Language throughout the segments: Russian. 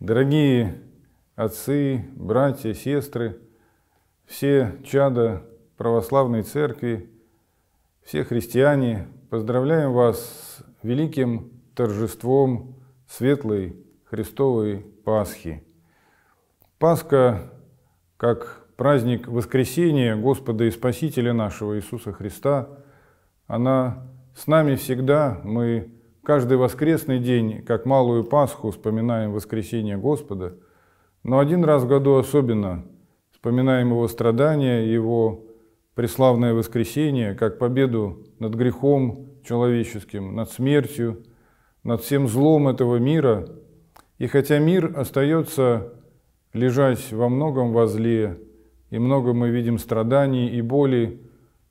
Дорогие отцы, братья, сестры, все чада православной церкви, все христиане, поздравляем вас с великим торжеством светлой Христовой Пасхи. Пасха, как праздник воскресения Господа и Спасителя нашего Иисуса Христа, она с нами всегда, мы Каждый воскресный день, как Малую Пасху, вспоминаем воскресение Господа, но один раз в году особенно вспоминаем Его страдания, Его преславное воскресение, как победу над грехом человеческим, над смертью, над всем злом этого мира. И хотя мир остается лежать во многом во зле, и много мы видим страданий и боли,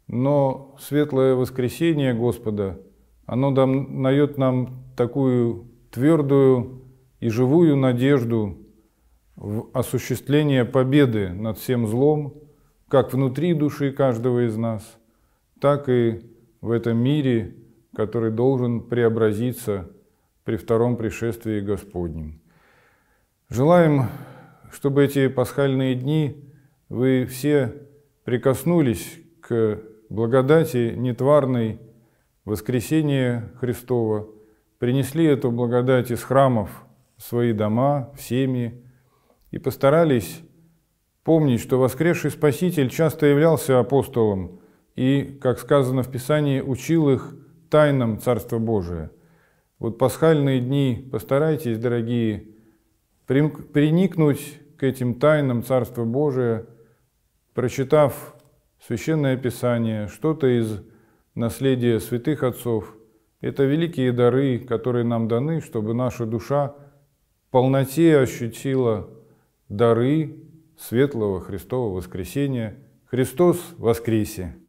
но светлое воскресение Господа – оно дает нам такую твердую и живую надежду в осуществление победы над всем злом, как внутри души каждого из нас, так и в этом мире, который должен преобразиться при втором пришествии Господнем. Желаем, чтобы эти пасхальные дни вы все прикоснулись к благодати нетварной, воскресение Христова, принесли эту благодать из храмов в свои дома, в семьи и постарались помнить, что воскресший Спаситель часто являлся апостолом и, как сказано в Писании, учил их тайнам Царства Божия. Вот пасхальные дни постарайтесь, дорогие, приникнуть к этим тайнам Царства Божия, прочитав Священное Писание, что-то из наследие святых отцов. Это великие дары, которые нам даны, чтобы наша душа в полноте ощутила дары светлого Христового воскресения. Христос воскресе!